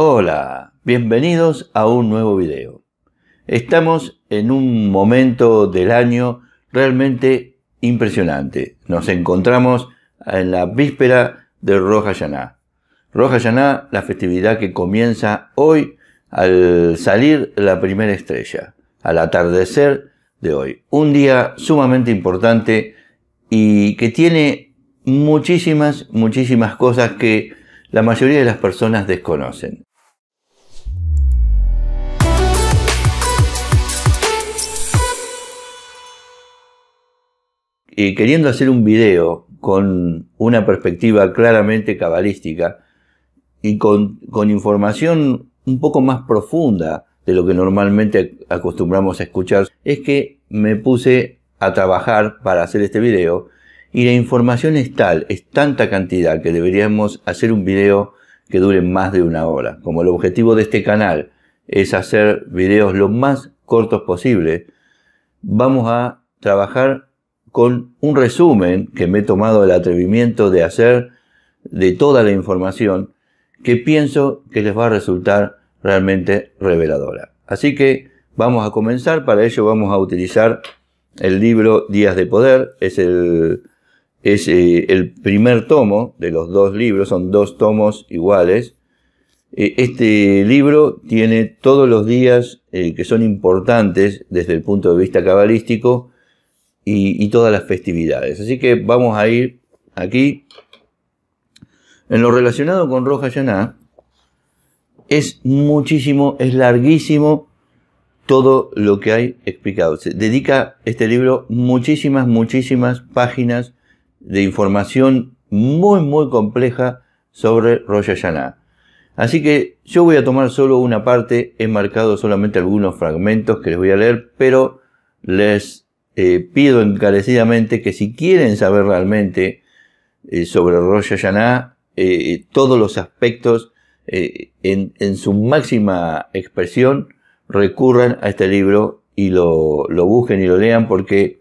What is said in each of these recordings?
Hola, bienvenidos a un nuevo video. Estamos en un momento del año realmente impresionante. Nos encontramos en la víspera de Roja Yaná. Roja Yaná, la festividad que comienza hoy al salir la primera estrella, al atardecer de hoy. Un día sumamente importante y que tiene muchísimas, muchísimas cosas que la mayoría de las personas desconocen. y queriendo hacer un video con una perspectiva claramente cabalística y con, con información un poco más profunda de lo que normalmente acostumbramos a escuchar, es que me puse a trabajar para hacer este video y la información es tal, es tanta cantidad que deberíamos hacer un video que dure más de una hora. Como el objetivo de este canal es hacer videos lo más cortos posible, vamos a trabajar con un resumen que me he tomado el atrevimiento de hacer de toda la información que pienso que les va a resultar realmente reveladora. Así que vamos a comenzar, para ello vamos a utilizar el libro Días de Poder, es el, es eh, el primer tomo de los dos libros, son dos tomos iguales. Eh, este libro tiene todos los días eh, que son importantes desde el punto de vista cabalístico y, todas las festividades. Así que vamos a ir aquí. En lo relacionado con Roja Yaná, es muchísimo, es larguísimo todo lo que hay explicado. Se dedica este libro muchísimas, muchísimas páginas de información muy, muy compleja sobre Roja Yaná. Así que yo voy a tomar solo una parte, he marcado solamente algunos fragmentos que les voy a leer, pero les eh, pido encarecidamente que si quieren saber realmente eh, sobre Rosh Hashanah, eh, todos los aspectos en, su máxima expresión, recurran a este libro y lo, lo busquen y lo lean porque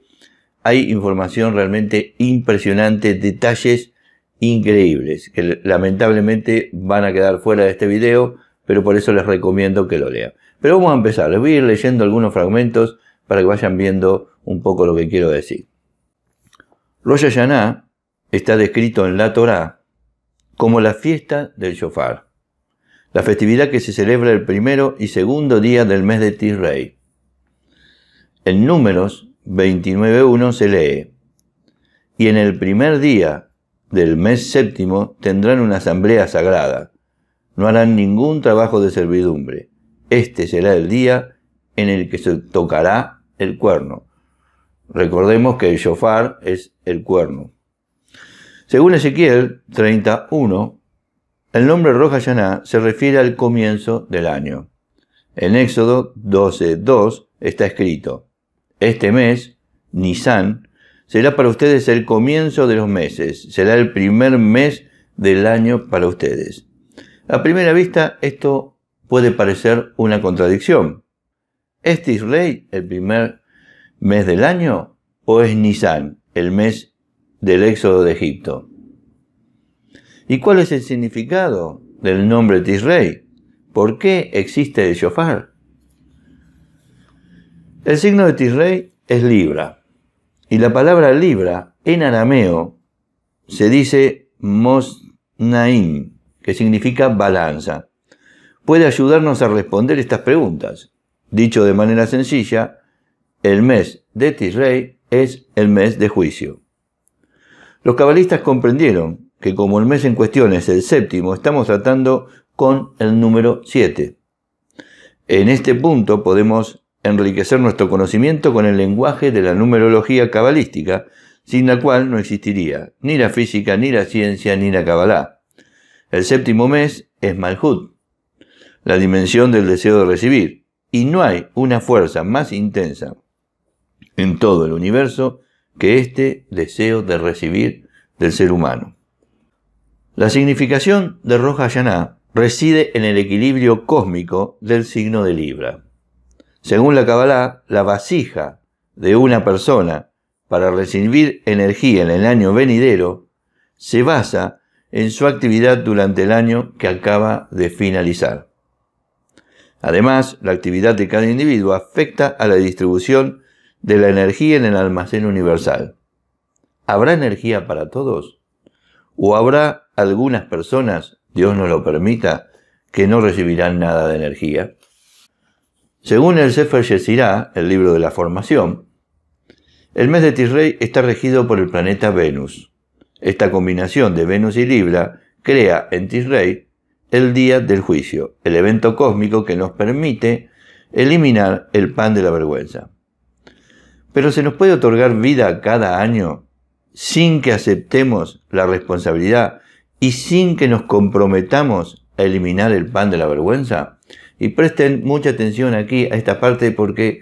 hay información realmente impresionante, detalles increíbles que lamentablemente van a quedar fuera de este video, pero por eso les recomiendo que lo lean. Pero vamos a empezar, les voy a ir leyendo algunos fragmentos para que vayan viendo un poco lo que quiero decir. Rosh Hashanah está descrito en la Torá como la fiesta del shofar, la festividad que se celebra el primero y segundo día del mes de Tishrei. En Números 29.1 se lee, y en el primer día del mes séptimo tendrán una asamblea sagrada, no harán ningún trabajo de servidumbre. Este será el día en el que se tocará el cuerno. Recordemos que el shofar es el cuerno. Según Ezequiel 31, el nombre Rosh se refiere al comienzo del año. En Éxodo 12.2 está escrito, este mes, Nisan, será para ustedes el comienzo de los meses, será el primer mes del año para ustedes. A primera vista, esto puede parecer una contradicción, ¿Es Tisrey el primer mes del año o es Nisan, el mes del éxodo de Egipto? ¿Y cuál es el significado del nombre Tisrey? ¿Por qué existe el shofar? El signo de Tisrey es Libra. Y la palabra Libra en arameo se dice Mosnaim, que significa balanza. Puede ayudarnos a responder estas preguntas. Dicho de manera sencilla, el mes de Tisrey es el mes de juicio. Los cabalistas comprendieron que como el mes en cuestión es el séptimo, estamos tratando con el número 7. En este punto podemos enriquecer nuestro conocimiento con el lenguaje de la numerología cabalística, sin la cual no existiría ni la física, ni la ciencia, ni la cabalá. El séptimo mes es Malhut, la dimensión del deseo de recibir, y no hay una fuerza más intensa en todo el universo que este deseo de recibir del ser humano. La significación de Roja Yaná reside en el equilibrio cósmico del signo de Libra. Según la Kabbalah, la vasija de una persona para recibir energía en el año venidero se basa en su actividad durante el año que acaba de finalizar. Además, la actividad de cada individuo afecta a la distribución de la energía en el almacén universal. ¿Habrá energía para todos? ¿O habrá algunas personas, Dios nos lo permita, que no recibirán nada de energía? Según el Sefer Yesirá, el libro de la formación, el mes de Tisrey está regido por el planeta Venus. Esta combinación de Venus y Libra crea en Tisrey el día del juicio, el evento cósmico que nos permite eliminar el pan de la vergüenza. Pero se nos puede otorgar vida cada año sin que aceptemos la responsabilidad y sin que nos comprometamos a eliminar el pan de la vergüenza. Y presten mucha atención aquí a esta parte porque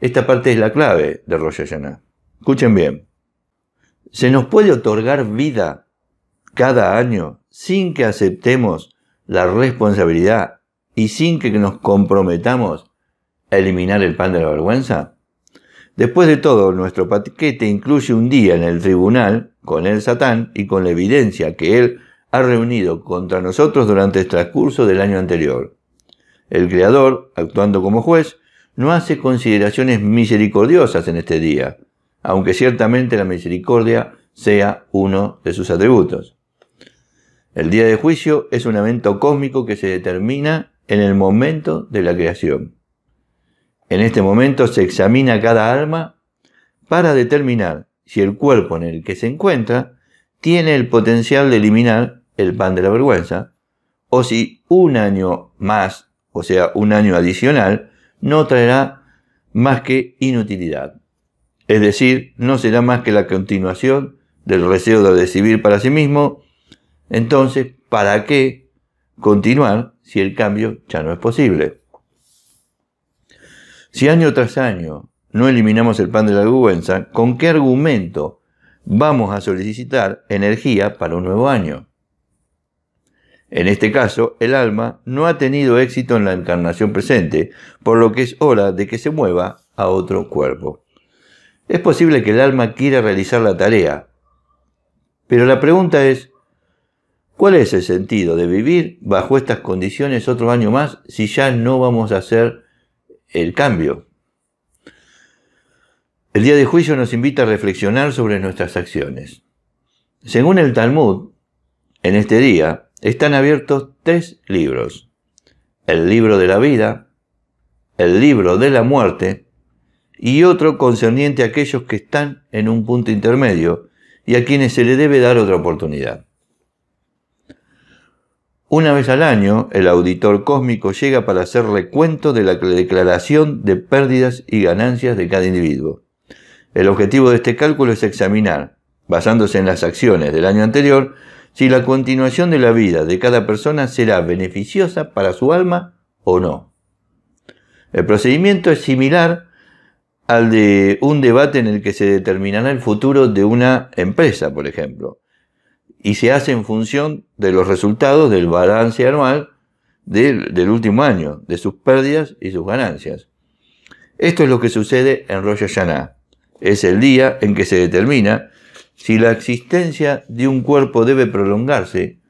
esta parte es la clave de Rosh Hashanah. Escuchen bien. Se nos puede otorgar vida cada año sin que aceptemos la responsabilidad y sin que nos comprometamos a eliminar el pan de la vergüenza? Después de todo, nuestro paquete incluye un día en el tribunal con el Satán y con la evidencia que él ha reunido contra nosotros durante el transcurso del año anterior. El Creador, actuando como juez, no hace consideraciones misericordiosas en este día, aunque ciertamente la misericordia sea uno de sus atributos. El día de juicio es un evento cósmico que se determina en el momento de la creación. En este momento se examina cada alma para determinar si el cuerpo en el que se encuentra tiene el potencial de eliminar el pan de la vergüenza, o si un año más, o sea, un año adicional, no traerá más que inutilidad. Es decir, no será más que la continuación del deseo de recibir para sí mismo entonces, ¿para qué continuar si el cambio ya no es posible? Si año tras año no eliminamos el pan de la vergüenza, ¿con qué argumento vamos a solicitar energía para un nuevo año? En este caso, el alma no ha tenido éxito en la encarnación presente, por lo que es hora de que se mueva a otro cuerpo. Es posible que el alma quiera realizar la tarea, pero la pregunta es, ¿Cuál es el sentido de vivir bajo estas condiciones otro año más si ya no vamos a hacer el cambio? El día de juicio nos invita a reflexionar sobre nuestras acciones. Según el Talmud, en este día están abiertos tres libros. El libro de la vida, el libro de la muerte y otro concerniente a aquellos que están en un punto intermedio y a quienes se le debe dar otra oportunidad. Una vez al año, el auditor cósmico llega para hacer recuento de la declaración de pérdidas y ganancias de cada individuo. El objetivo de este cálculo es examinar, basándose en las acciones del año anterior, si la continuación de la vida de cada persona será beneficiosa para su alma o no. El procedimiento es similar al de un debate en el que se determinará el futuro de una empresa, por ejemplo y se hace en función de los resultados del balance anual del, último año, de sus pérdidas y sus ganancias. Esto es lo que sucede en Rosh Hashanah. Es el día en que se determina si la existencia de un cuerpo debe prolongarse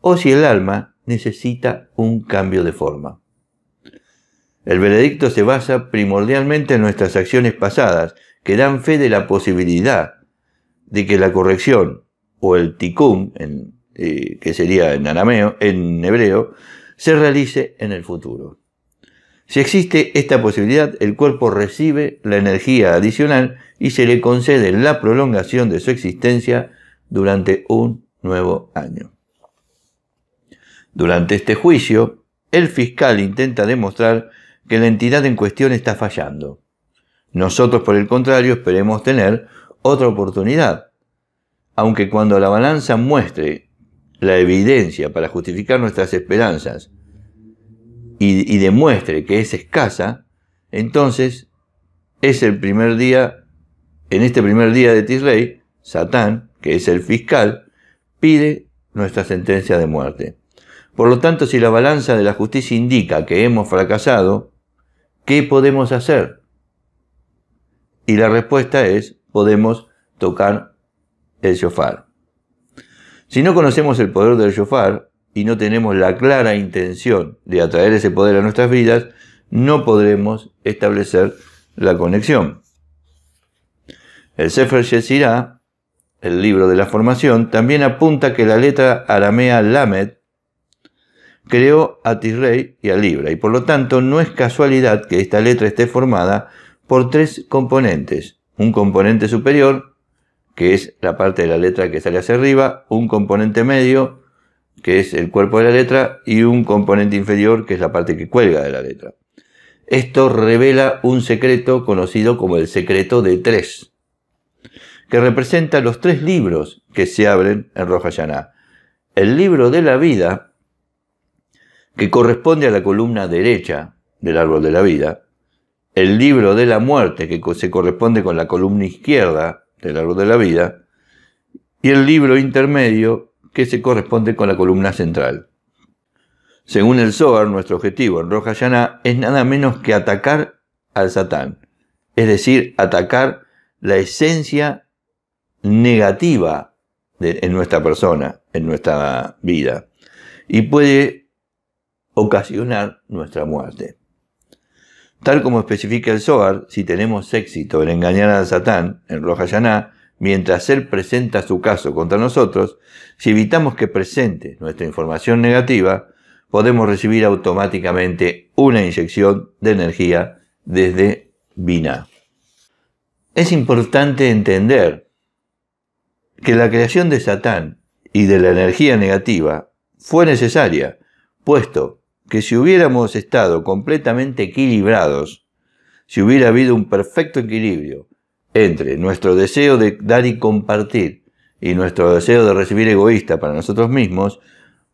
o si el alma necesita un cambio de forma. El veredicto se basa primordialmente en nuestras acciones pasadas, que dan fe de la posibilidad de que la corrección o el tikkun, eh, que sería en arameo, en hebreo, se realice en el futuro. Si existe esta posibilidad, el cuerpo recibe la energía adicional y se le concede la prolongación de su existencia durante un nuevo año. Durante este juicio, el fiscal intenta demostrar que la entidad en cuestión está fallando. Nosotros, por el contrario, esperemos tener otra oportunidad aunque cuando la balanza muestre la evidencia para justificar nuestras esperanzas y, demuestre que es escasa, entonces es el primer día, en este primer día de Tisley, Satán, que es el fiscal, pide nuestra sentencia de muerte. Por lo tanto, si la balanza de la justicia indica que hemos fracasado, ¿qué podemos hacer? Y la respuesta es, podemos tocar el shofar. Si no conocemos el poder del shofar y no tenemos la clara intención de atraer ese poder a nuestras vidas, no podremos establecer la conexión. El Sefer Yesirah, el libro de la formación, también apunta que la letra aramea Lamed creó a Tisrey y a Libra, y por lo tanto no es casualidad que esta letra esté formada por tres componentes, un componente superior, que es la parte de la letra que sale hacia arriba, un componente medio, que es el cuerpo de la letra, y un componente inferior, que es la parte que cuelga de la letra. Esto revela un secreto conocido como el secreto de tres, que representa los tres libros que se abren en Roja El libro de la vida, que corresponde a la columna derecha del árbol de la vida, el libro de la muerte, que se corresponde con la columna izquierda del árbol de la vida, y el libro intermedio que se corresponde con la columna central. Según el Zohar, nuestro objetivo en Roja Yana es nada menos que atacar al Satán, es decir, atacar la esencia negativa en nuestra persona, en nuestra vida, y puede ocasionar nuestra muerte. Tal como especifica el Zohar, si tenemos éxito en engañar a Satán en Rojayaná, mientras él presenta su caso contra nosotros, si evitamos que presente nuestra información negativa, podemos recibir automáticamente una inyección de energía desde Vina. Es importante entender que la creación de Satán y de la energía negativa fue necesaria, puesto que si hubiéramos estado completamente equilibrados, si hubiera habido un perfecto equilibrio entre nuestro deseo de dar y compartir y nuestro deseo de recibir egoísta para nosotros mismos,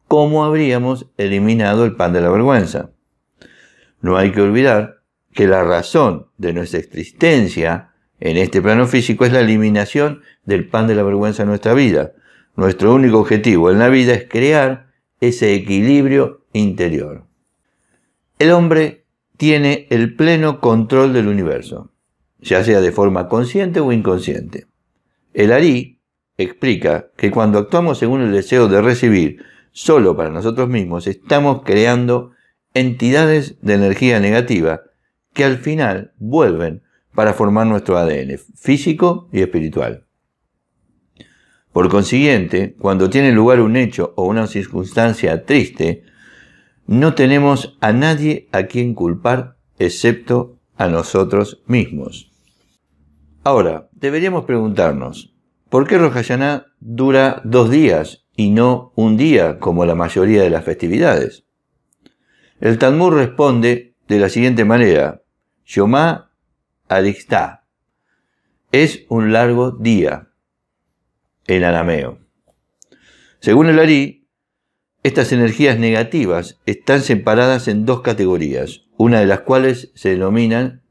¿cómo habríamos eliminado el pan de la vergüenza? No hay que olvidar que la razón de nuestra existencia en este plano físico es la eliminación del pan de la vergüenza en nuestra vida. Nuestro único objetivo en la vida es crear ese equilibrio interior. El hombre tiene el pleno control del universo, ya sea de forma consciente o inconsciente. El Ari explica que cuando actuamos según el deseo de recibir solo para nosotros mismos, estamos creando entidades de energía negativa que al final vuelven para formar nuestro ADN físico y espiritual. Por consiguiente, cuando tiene lugar un hecho o una circunstancia triste, no tenemos a nadie a quien culpar excepto a nosotros mismos. Ahora, deberíamos preguntarnos, ¿por qué Rosh dura dos días y no un día como la mayoría de las festividades? El Talmud responde de la siguiente manera, Yomá Aristá, es un largo día el arameo. Según el Ari, estas energías negativas están separadas en dos categorías, una de las cuales se denominan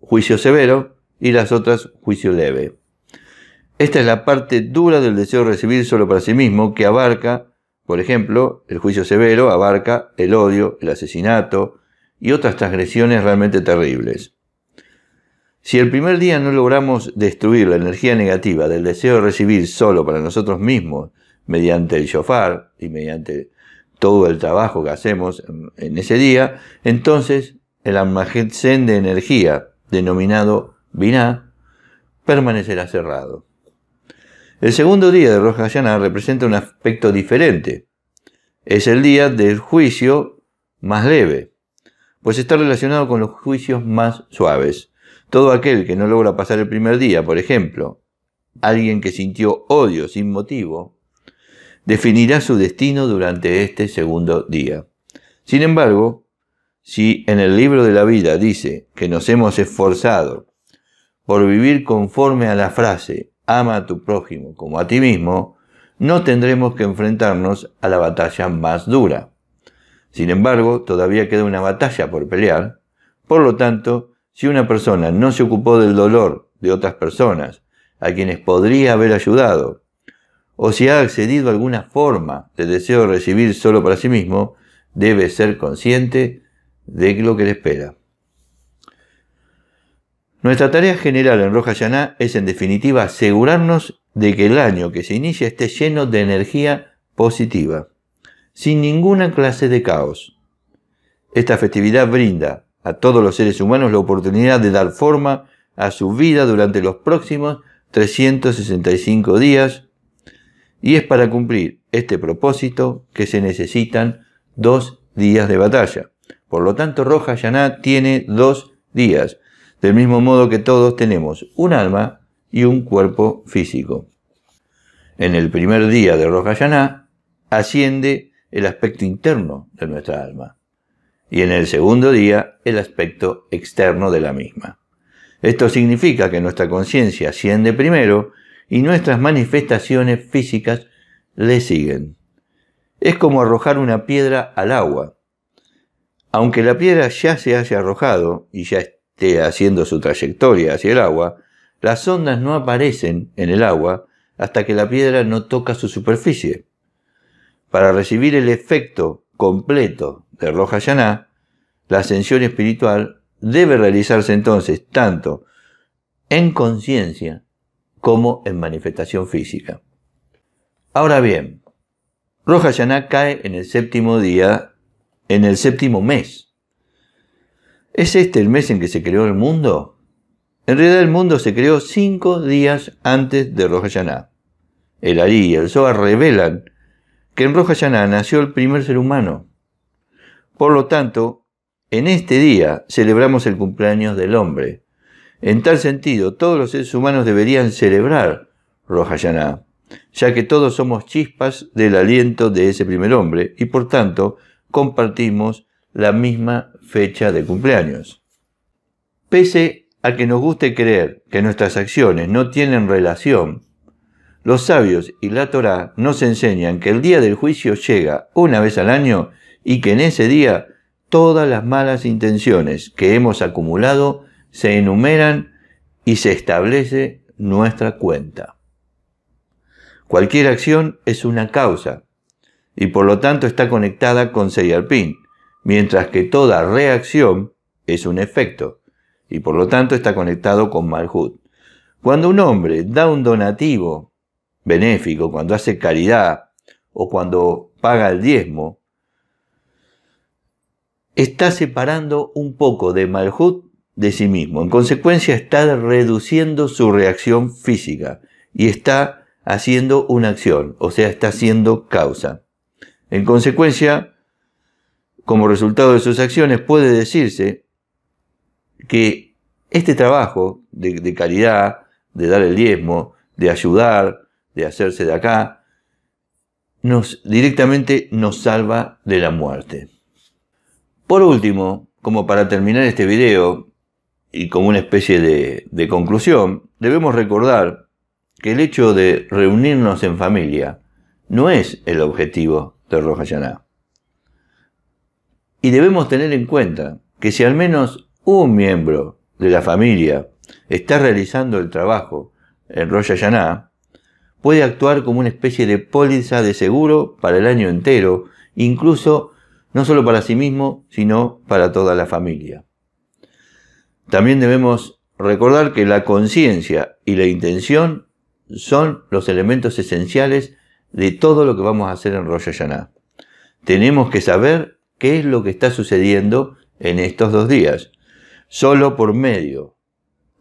juicio severo y las otras juicio leve. Esta es la parte dura del deseo de recibir solo para sí mismo, que abarca, por ejemplo, el juicio severo abarca el odio, el asesinato y otras transgresiones realmente terribles. Si el primer día no logramos destruir la energía negativa del deseo de recibir solo para nosotros mismos, mediante el shofar y mediante todo el trabajo que hacemos en ese día, entonces el almacén de energía, denominado Binah, permanecerá cerrado. El segundo día de Rosh representa un aspecto diferente. Es el día del juicio más leve, pues está relacionado con los juicios más suaves. Todo aquel que no logra pasar el primer día, por ejemplo, alguien que sintió odio sin motivo, definirá su destino durante este segundo día. Sin embargo, si en el libro de la vida dice que nos hemos esforzado por vivir conforme a la frase ama a tu prójimo como a ti mismo, no tendremos que enfrentarnos a la batalla más dura. Sin embargo, todavía queda una batalla por pelear. Por lo tanto, si una persona no se ocupó del dolor de otras personas, a quienes podría haber ayudado, o si ha accedido a alguna forma de deseo de recibir solo para sí mismo, debe ser consciente de lo que le espera. Nuestra tarea general en Roja Yaná es en definitiva asegurarnos de que el año que se inicia esté lleno de energía positiva, sin ninguna clase de caos. Esta festividad brinda a todos los seres humanos la oportunidad de dar forma a su vida durante los próximos 365 días y es para cumplir este propósito que se necesitan dos días de batalla. Por lo tanto, Roja Yaná tiene dos días, del mismo modo que todos tenemos un alma y un cuerpo físico. En el primer día de Roja Yaná asciende el aspecto interno de nuestra alma y en el segundo día el aspecto externo de la misma. Esto significa que nuestra conciencia asciende primero y nuestras manifestaciones físicas le siguen. Es como arrojar una piedra al agua. Aunque la piedra ya se haya arrojado y ya esté haciendo su trayectoria hacia el agua, las ondas no aparecen en el agua hasta que la piedra no toca su superficie. Para recibir el efecto completo de Roja Yaná, la ascensión espiritual debe realizarse entonces tanto en conciencia como en manifestación física. Ahora bien, Roja Yaná cae en el séptimo día, en el séptimo mes. ¿Es este el mes en que se creó el mundo? En realidad el mundo se creó cinco días antes de Roja Yaná. El Ari y el Zohar revelan que en Roja Yaná nació el primer ser humano. Por lo tanto, en este día celebramos el cumpleaños del hombre, en tal sentido, todos los seres humanos deberían celebrar Rosh ya que todos somos chispas del aliento de ese primer hombre y por tanto compartimos la misma fecha de cumpleaños. Pese a que nos guste creer que nuestras acciones no tienen relación, los sabios y la Torá nos enseñan que el día del juicio llega una vez al año y que en ese día todas las malas intenciones que hemos acumulado se enumeran y se establece nuestra cuenta. Cualquier acción es una causa y por lo tanto está conectada con Seyarpín, mientras que toda reacción es un efecto y por lo tanto está conectado con Malhut. Cuando un hombre da un donativo benéfico, cuando hace caridad o cuando paga el diezmo, está separando un poco de Malhut de sí mismo. En consecuencia, está reduciendo su reacción física y está haciendo una acción, o sea, está haciendo causa. En consecuencia, como resultado de sus acciones, puede decirse que este trabajo de, caridad, de dar el diezmo, de ayudar, de hacerse de acá, nos, directamente nos salva de la muerte. Por último, como para terminar este video, y como una especie de, conclusión, debemos recordar que el hecho de reunirnos en familia no es el objetivo de Roja Y debemos tener en cuenta que si al menos un miembro de la familia está realizando el trabajo en Rosh puede actuar como una especie de póliza de seguro para el año entero, incluso no solo para sí mismo, sino para toda la familia. También debemos recordar que la conciencia y la intención son los elementos esenciales de todo lo que vamos a hacer en Rosh Hashanah. Tenemos que saber qué es lo que está sucediendo en estos dos días. Solo por medio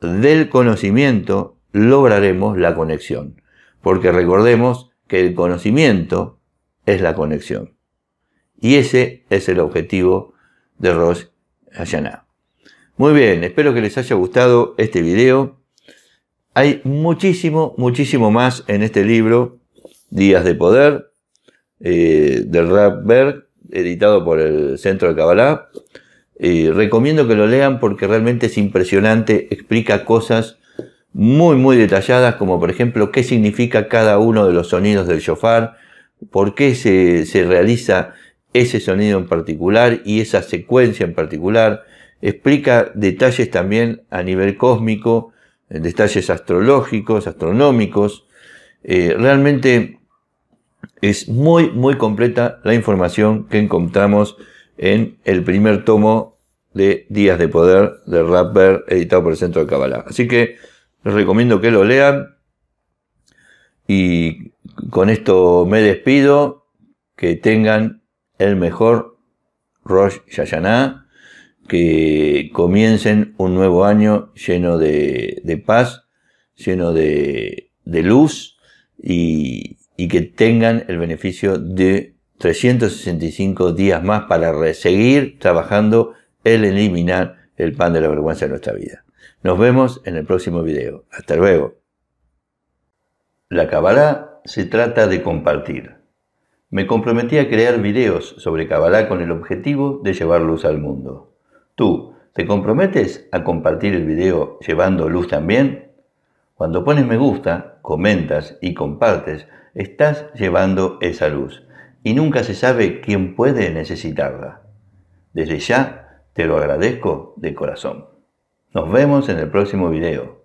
del conocimiento lograremos la conexión, porque recordemos que el conocimiento es la conexión. Y ese es el objetivo de Rosh Hashanah. Muy bien, espero que les haya gustado este video. Hay muchísimo, muchísimo más en este libro, Días de Poder, eh, de del Berg, editado por el Centro de Kabbalah. recomiendo que lo lean porque realmente es impresionante, explica cosas muy, muy detalladas, como por ejemplo qué significa cada uno de los sonidos del shofar, por qué se realiza ese sonido en particular y esa secuencia en particular explica detalles también a nivel cósmico, eh, detalles astrológicos, astronómicos. Eh, realmente es muy, muy completa la información que encontramos en el primer tomo de Días de Poder de Rapper, editado por el Centro de Kabbalah. Así que les recomiendo que lo lean. Y con esto me despido. Que tengan el mejor Rosh Hashanah que comiencen un nuevo año lleno de, paz, lleno de, luz y, que tengan el beneficio de 365 días más para seguir trabajando el eliminar el pan de la vergüenza de nuestra vida. Nos vemos en el próximo video. Hasta luego. La Kabbalah se trata de compartir. Me comprometí a crear videos sobre Kabbalah con el objetivo de llevar luz al mundo. ¿Tú te comprometes a compartir el video llevando luz también? Cuando pones me gusta, comentas y compartes, estás llevando esa luz y nunca se sabe quién puede necesitarla. Desde ya te lo agradezco de corazón. Nos vemos en el próximo video.